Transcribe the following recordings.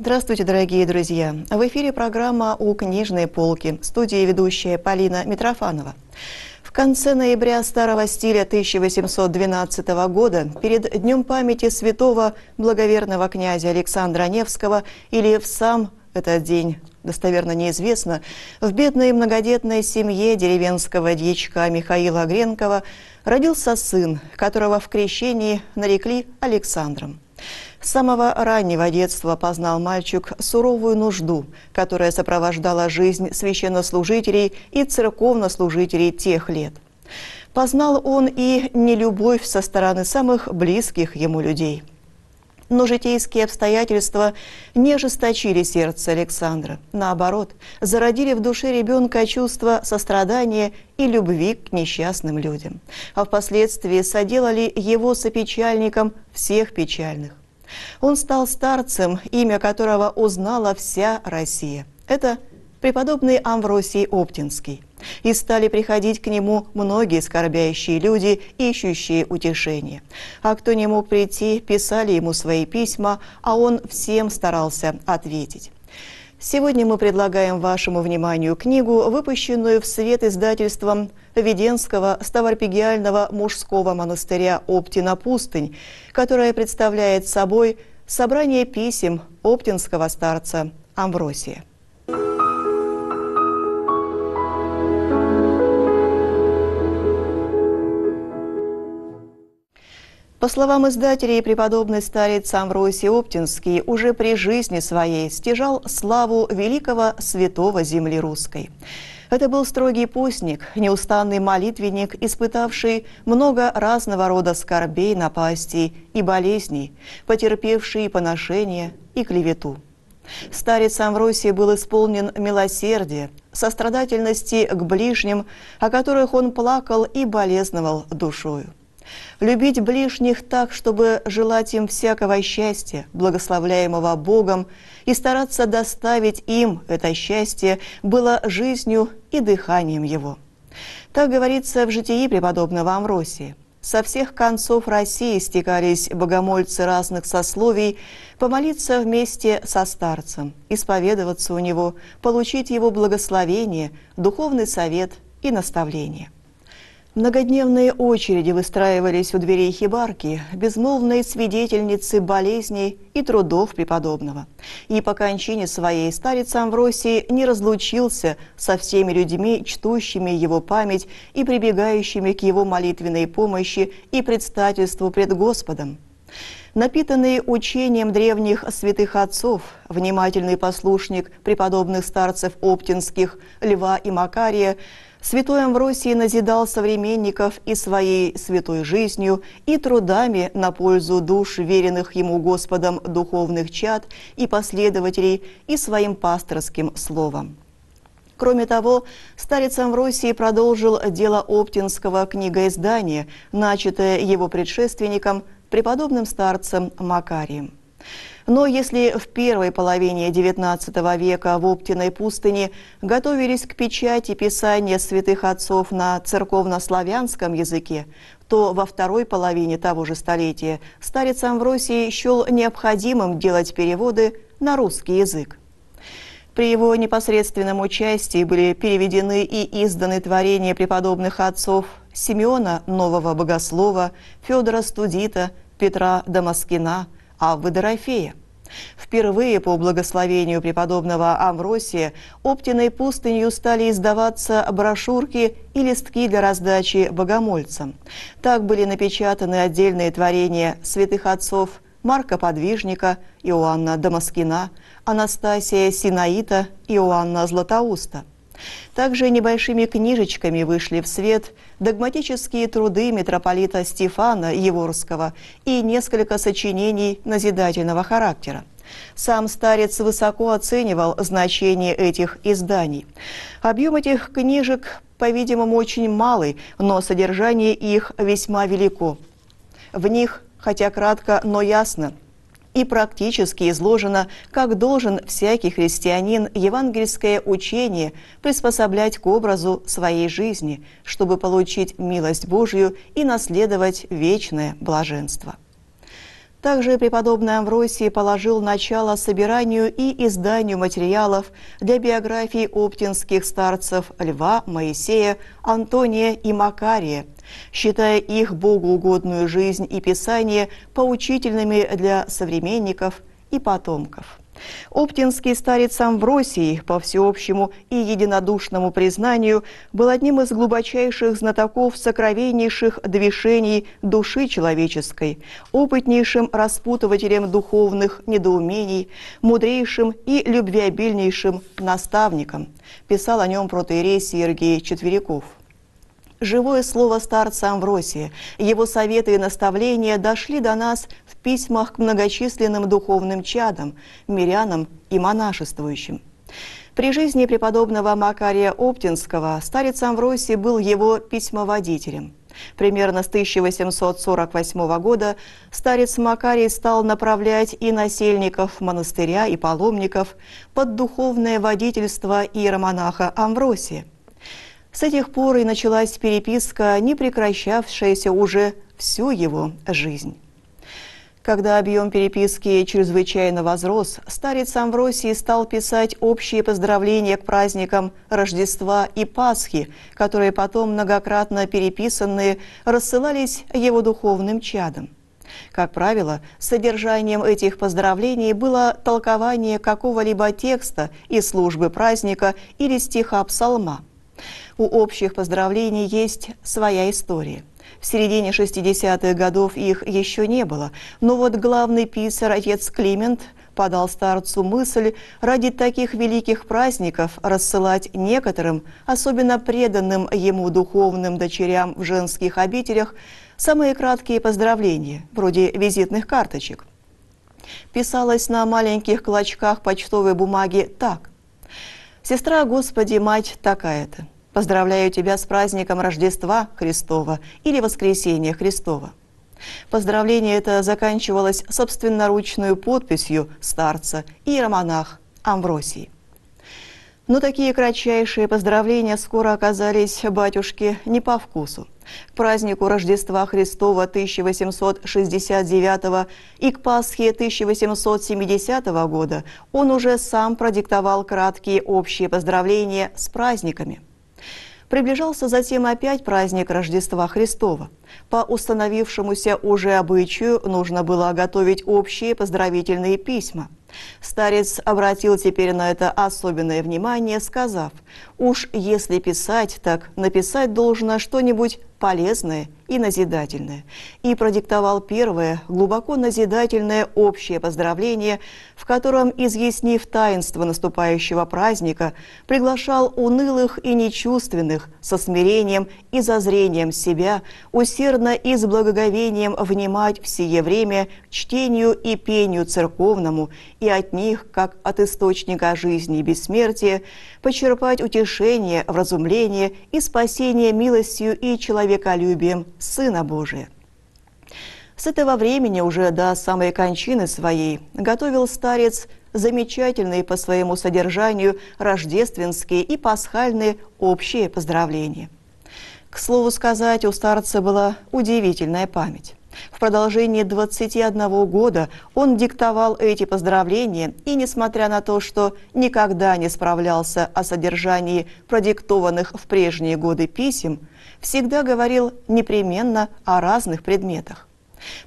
Здравствуйте, дорогие друзья! В эфире программа «У книжной полки». В студии ведущая Полина Митрофанова. В конце ноября старого стиля 1812 года перед Днем памяти святого благоверного князя Александра Невского или в сам этот день достоверно неизвестно, в бедной многодетной семье деревенского дьячка Михаила Гренкова родился сын, которого в крещении нарекли Александром. С самого раннего детства познал мальчик суровую нужду, которая сопровождала жизнь священнослужителей и церковнослужителей тех лет. Познал он и нелюбовь со стороны самых близких ему людей – но житейские обстоятельства не ожесточили сердце Александра. Наоборот, зародили в душе ребенка чувство сострадания и любви к несчастным людям. А впоследствии соделали его сопечальником всех печальных. Он стал старцем, имя которого узнала вся Россия. Это преподобный Амвросий Оптинский. И стали приходить к нему многие скорбящие люди, ищущие утешение. А кто не мог прийти, писали ему свои письма, а он всем старался ответить. Сегодня мы предлагаем вашему вниманию книгу, выпущенную в свет издательством Веденского Ставропигиального мужского монастыря Оптина Пустынь, которая представляет собой собрание писем оптинского старца Амвросия. По словам издателей, преподобный старец Амвросий Оптинский уже при жизни своей стяжал славу великого святого земли русской. Это был строгий постник, неустанный молитвенник, испытавший много разного рода скорбей, напастей и болезней, потерпевший поношение и клевету. Старец Амвросий был исполнен милосердия, сострадательности к ближним, о которых он плакал и болезновал душою. Любить ближних так, чтобы желать им всякого счастья, благословляемого Богом, и стараться доставить им это счастье было жизнью и дыханием его. Так говорится в житии преподобного Амросии. Со всех концов России стекались богомольцы разных сословий помолиться вместе со старцем, исповедоваться у него, получить его благословение, духовный совет и наставление. Многодневные очереди выстраивались у дверей хибарки, безмолвные свидетельницы болезней и трудов преподобного. И по кончине своей старец Амвросий не разлучился со всеми людьми, чтущими его память и прибегающими к его молитвенной помощи и предстательству пред Господом. Напитанный учением древних святых отцов, внимательный послушник преподобных старцев Оптинских, Льва и Макария – Святой Амвросий назидал современников и своей святой жизнью, и трудами на пользу душ веренных ему Господом духовных чад и последователей, и своим пасторским словом. Кроме того, старец Амвросий продолжил дело Оптинского книгоиздания, начатое его предшественником, преподобным старцем Макарием. Но если в первой половине XIX века в Оптиной пустыне готовились к печати писания святых отцов на церковнославянском языке, то во второй половине того же столетия старец Амвросий счел необходимым делать переводы на русский язык. При его непосредственном участии были переведены и изданы творения преподобных отцов Симеона Нового Богослова, Федора Студита, Петра Дамаскина – а в Дорофея. Впервые по благословению преподобного Амвросия Оптиной пустынью стали издаваться брошюрки и листки для раздачи богомольцам. Так были напечатаны отдельные творения святых отцов Марка Подвижника, Иоанна Дамаскина, Анастасия Синаита, Иоанна Златоуста – также небольшими книжечками вышли в свет догматические труды митрополита Стефана Еворского и несколько сочинений назидательного характера. Сам старец высоко оценивал значение этих изданий. Объем этих книжек, по-видимому, очень малый, но содержание их весьма велико. В них, хотя кратко, но ясно – и практически изложено, как должен всякий христианин евангельское учение приспособлять к образу своей жизни, чтобы получить милость Божью и наследовать вечное блаженство. Также преподобный Амвросий положил начало собиранию и изданию материалов для биографий оптинских старцев Льва, Моисея, Антония и Макария, считая их богоугодную жизнь и писание поучительными для современников и потомков. Оптинский старец сам в России по всеобщему и единодушному признанию, был одним из глубочайших знатоков сокровеннейших движений души человеческой, опытнейшим распутывателем духовных недоумений, мудрейшим и любвеобильнейшим наставником, писал о нем протеерей Сергей Четверяков живое слово старца Амвросия. Его советы и наставления дошли до нас в письмах к многочисленным духовным чадам, мирянам и монашествующим. При жизни преподобного Макария Оптинского старец Амвросий был его письмоводителем. Примерно с 1848 года старец Макарий стал направлять и насельников монастыря, и паломников под духовное водительство иеромонаха Амвросия – с этих пор и началась переписка, не прекращавшаяся уже всю его жизнь. Когда объем переписки чрезвычайно возрос, старец Амвросий стал писать общие поздравления к праздникам Рождества и Пасхи, которые потом многократно переписанные рассылались его духовным чадом. Как правило, содержанием этих поздравлений было толкование какого-либо текста из службы праздника или стиха псалма – у общих поздравлений есть своя история. В середине 60-х годов их еще не было, но вот главный писарь, отец Климент, подал старцу мысль ради таких великих праздников рассылать некоторым, особенно преданным ему духовным дочерям в женских обителях, самые краткие поздравления, вроде визитных карточек. Писалось на маленьких клочках почтовой бумаги так – Сестра Господи, мать такая-то. Поздравляю тебя с праздником Рождества Христова или Воскресения Христова. Поздравление это заканчивалось собственноручную подписью старца и романах Амвросии. Но ну, такие кратчайшие поздравления скоро оказались батюшке не по вкусу. К празднику Рождества Христова 1869 и к Пасхе 1870 года он уже сам продиктовал краткие общие поздравления с праздниками. Приближался затем опять праздник Рождества Христова. По установившемуся уже обычаю нужно было готовить общие поздравительные письма – Старец обратил теперь на это особенное внимание, сказав, «Уж если писать, так написать должно что-нибудь полезное и назидательное», и продиктовал первое, глубоко назидательное общее поздравление, в котором, изъяснив таинство наступающего праздника, приглашал унылых и нечувственных со смирением и зазрением себя усердно и с благоговением внимать в сие время чтению и пению церковному и от них, как от источника жизни и бессмертия, почерпать утешение, вразумление и спасение милостью и человеколюбием Сына Божия. С этого времени уже до самой кончины своей готовил старец замечательные по своему содержанию рождественские и пасхальные общие поздравления. К слову сказать, у старца была удивительная память. В продолжении 21 года он диктовал эти поздравления, и несмотря на то, что никогда не справлялся о содержании продиктованных в прежние годы писем, всегда говорил непременно о разных предметах.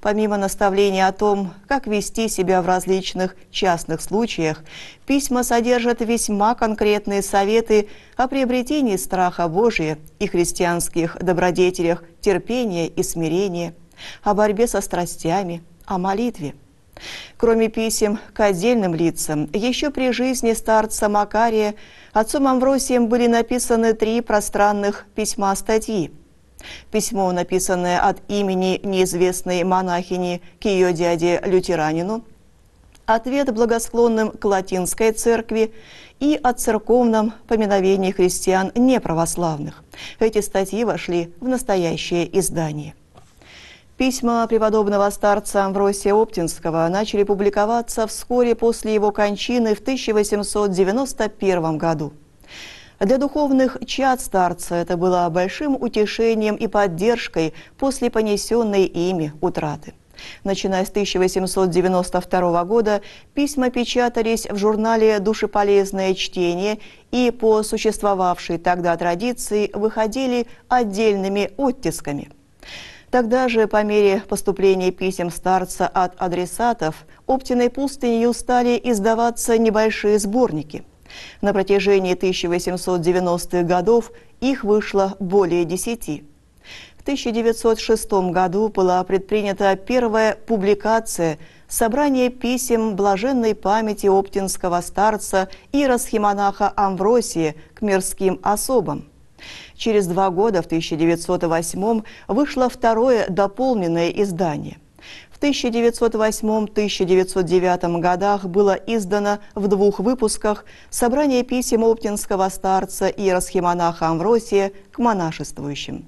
Помимо наставления о том, как вести себя в различных частных случаях, письма содержат весьма конкретные советы о приобретении страха Божия и христианских добродетелях терпения и смирения – о борьбе со страстями, о молитве. Кроме писем к отдельным лицам, еще при жизни старца Макария отцом Амвросием были написаны три пространных письма-статьи. Письмо, написанное от имени неизвестной монахини к ее дяде Лютеранину, ответ благосклонным к латинской церкви и о церковном поминовении христиан неправославных. Эти статьи вошли в настоящее издание. Письма преподобного старца Амвросия Оптинского начали публиковаться вскоре после его кончины в 1891 году. Для духовных чад старца это было большим утешением и поддержкой после понесенной ими утраты. Начиная с 1892 года письма печатались в журнале «Душеполезное чтение» и по существовавшей тогда традиции выходили отдельными оттисками – Тогда же, по мере поступления писем старца от адресатов, Оптиной пустынью стали издаваться небольшие сборники. На протяжении 1890-х годов их вышло более десяти. В 1906 году была предпринята первая публикация «Собрание писем блаженной памяти оптинского старца и расхимонаха Амвросия к мирским особам». Через два года, в 1908 вышло второе дополненное издание. В 1908-1909 годах было издано в двух выпусках собрание писем оптинского старца и расхимонаха Амвросия к монашествующим.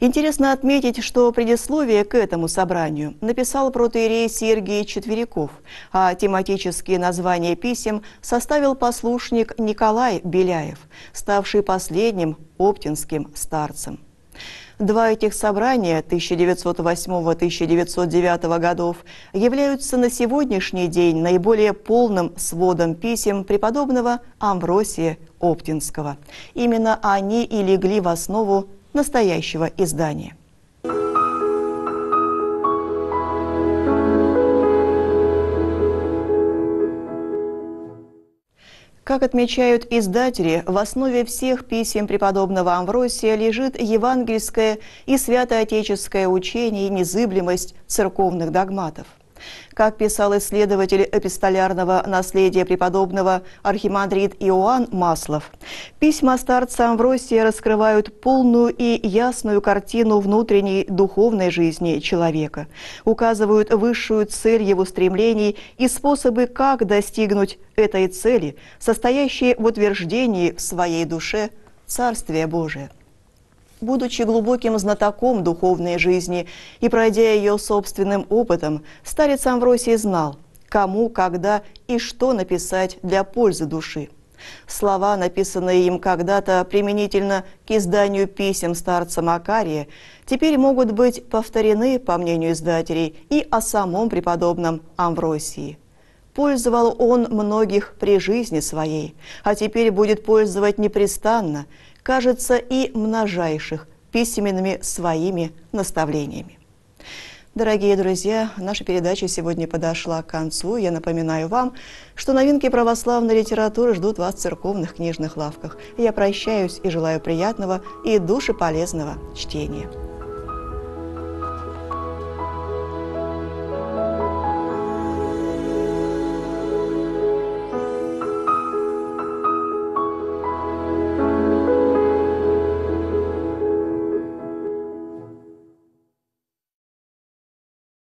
Интересно отметить, что предисловие к этому собранию написал протоиерей Сергий Четверяков, а тематические названия писем составил послушник Николай Беляев, ставший последним оптинским старцем. Два этих собрания 1908-1909 годов являются на сегодняшний день наиболее полным сводом писем преподобного Амвросия Оптинского. Именно они и легли в основу настоящего издания. Как отмечают издатели, в основе всех писем преподобного Амвросия лежит евангельское и святоотеческое учение и незыблемость церковных догматов – как писал исследователь эпистолярного наследия преподобного архимандрит Иоанн Маслов, письма старца России раскрывают полную и ясную картину внутренней духовной жизни человека, указывают высшую цель его стремлений и способы, как достигнуть этой цели, состоящие в утверждении в своей душе Царствия Божия будучи глубоким знатоком духовной жизни и пройдя ее собственным опытом, старец Амвросий знал, кому, когда и что написать для пользы души. Слова, написанные им когда-то применительно к изданию писем старца Макария, теперь могут быть повторены, по мнению издателей, и о самом преподобном Амвросии. Пользовал он многих при жизни своей, а теперь будет пользовать непрестанно, кажется, и множайших письменными своими наставлениями. Дорогие друзья, наша передача сегодня подошла к концу. Я напоминаю вам, что новинки православной литературы ждут вас в церковных книжных лавках. Я прощаюсь и желаю приятного и душеполезного чтения.